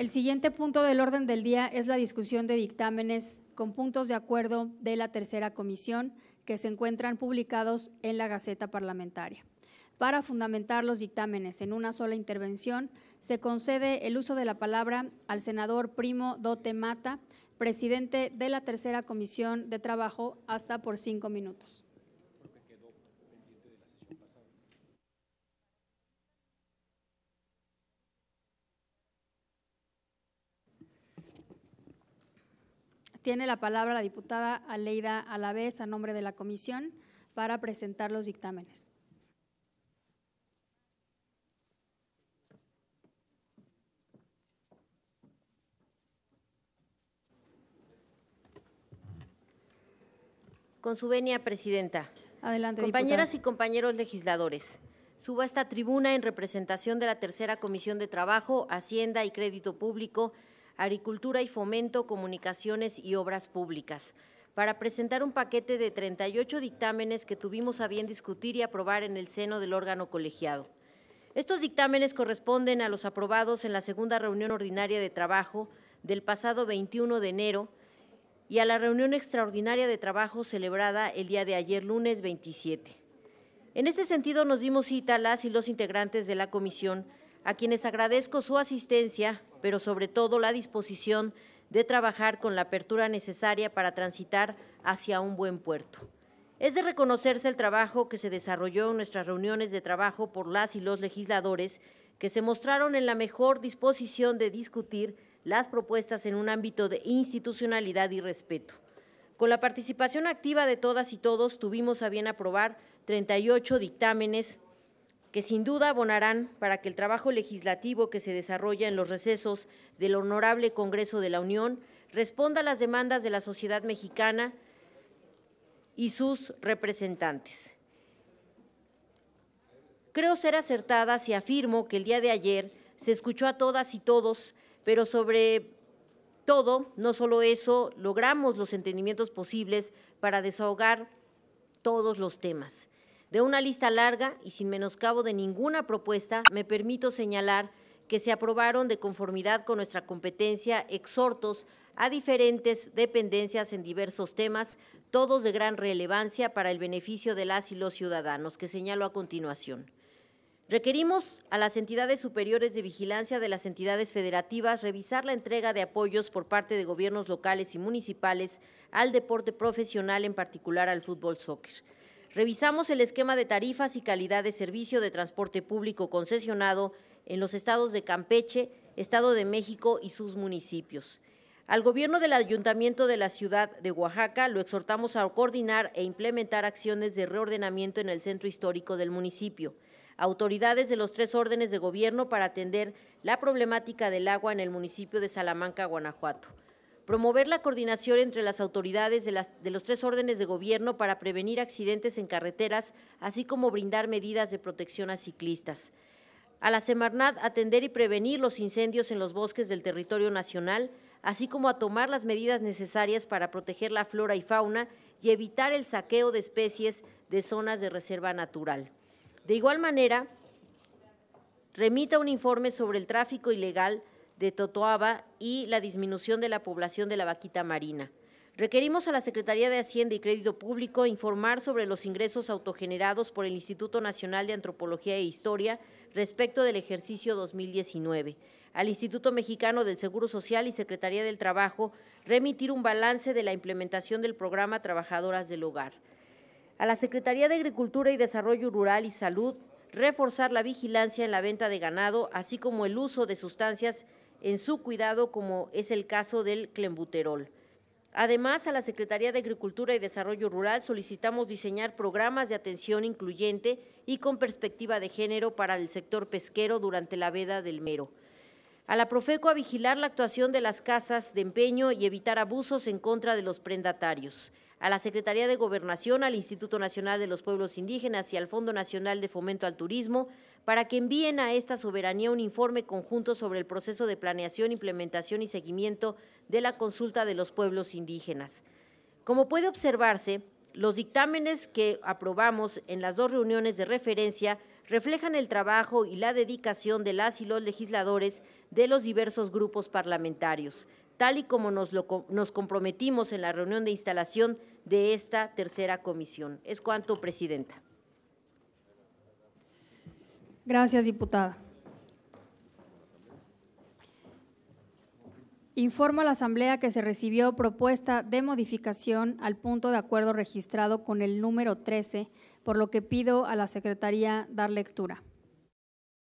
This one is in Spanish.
El siguiente punto del orden del día es la discusión de dictámenes con puntos de acuerdo de la tercera comisión que se encuentran publicados en la Gaceta Parlamentaria. Para fundamentar los dictámenes en una sola intervención, se concede el uso de la palabra al senador Primo Dote Mata, presidente de la Tercera Comisión de Trabajo, hasta por cinco minutos. Tiene la palabra la diputada Aleida Alavés a nombre de la comisión para presentar los dictámenes. Con su venia, presidenta. Adelante. Compañeras y compañeros legisladores, subo a esta tribuna en representación de la Tercera Comisión de Trabajo, Hacienda y Crédito Público Agricultura y Fomento, Comunicaciones y Obras Públicas para presentar un paquete de 38 dictámenes que tuvimos a bien discutir y aprobar en el seno del órgano colegiado. Estos dictámenes corresponden a los aprobados en la segunda reunión ordinaria de trabajo del pasado 21 de enero y a la reunión extraordinaria de trabajo celebrada el día de ayer, lunes 27. En este sentido, nos dimos cita las y los integrantes de la comisión a quienes agradezco su asistencia, pero sobre todo la disposición de trabajar con la apertura necesaria para transitar hacia un buen puerto. Es de reconocerse el trabajo que se desarrolló en nuestras reuniones de trabajo por las y los legisladores, que se mostraron en la mejor disposición de discutir las propuestas en un ámbito de institucionalidad y respeto. Con la participación activa de todas y todos, tuvimos a bien aprobar 38 dictámenes que sin duda abonarán para que el trabajo legislativo que se desarrolla en los recesos del Honorable Congreso de la Unión responda a las demandas de la sociedad mexicana y sus representantes. Creo ser acertada si afirmo que el día de ayer se escuchó a todas y todos, pero sobre todo, no solo eso, logramos los entendimientos posibles para desahogar todos los temas. De una lista larga y sin menoscabo de ninguna propuesta, me permito señalar que se aprobaron de conformidad con nuestra competencia exhortos a diferentes dependencias en diversos temas, todos de gran relevancia para el beneficio de las y los ciudadanos, que señalo a continuación. Requerimos a las entidades superiores de vigilancia de las entidades federativas revisar la entrega de apoyos por parte de gobiernos locales y municipales al deporte profesional, en particular al fútbol soccer. Revisamos el esquema de tarifas y calidad de servicio de transporte público concesionado en los estados de Campeche, Estado de México y sus municipios. Al gobierno del Ayuntamiento de la Ciudad de Oaxaca lo exhortamos a coordinar e implementar acciones de reordenamiento en el centro histórico del municipio. Autoridades de los tres órdenes de gobierno para atender la problemática del agua en el municipio de Salamanca, Guanajuato promover la coordinación entre las autoridades de, las, de los tres órdenes de gobierno para prevenir accidentes en carreteras, así como brindar medidas de protección a ciclistas. A la Semarnat atender y prevenir los incendios en los bosques del territorio nacional, así como a tomar las medidas necesarias para proteger la flora y fauna y evitar el saqueo de especies de zonas de reserva natural. De igual manera, remita un informe sobre el tráfico ilegal de Totoaba y la disminución de la población de la vaquita marina. Requerimos a la Secretaría de Hacienda y Crédito Público informar sobre los ingresos autogenerados por el Instituto Nacional de Antropología e Historia respecto del ejercicio 2019. Al Instituto Mexicano del Seguro Social y Secretaría del Trabajo remitir un balance de la implementación del programa Trabajadoras del Hogar. A la Secretaría de Agricultura y Desarrollo Rural y Salud reforzar la vigilancia en la venta de ganado, así como el uso de sustancias en su cuidado, como es el caso del clembuterol. Además, a la Secretaría de Agricultura y Desarrollo Rural solicitamos diseñar programas de atención incluyente y con perspectiva de género para el sector pesquero durante la veda del mero a la Profeco a vigilar la actuación de las casas de empeño y evitar abusos en contra de los prendatarios a la Secretaría de Gobernación, al Instituto Nacional de los Pueblos Indígenas y al Fondo Nacional de Fomento al Turismo para que envíen a esta soberanía un informe conjunto sobre el proceso de planeación, implementación y seguimiento de la consulta de los pueblos indígenas. Como puede observarse, los dictámenes que aprobamos en las dos reuniones de referencia reflejan el trabajo y la dedicación de las y los legisladores de los diversos grupos parlamentarios, tal y como nos, comprometimos en la reunión de instalación de esta tercera comisión. Es cuanto, Presidenta. Gracias, diputada. Informo a la Asamblea que se recibió propuesta de modificación al punto de acuerdo registrado con el número 13, por lo que pido a la Secretaría dar lectura.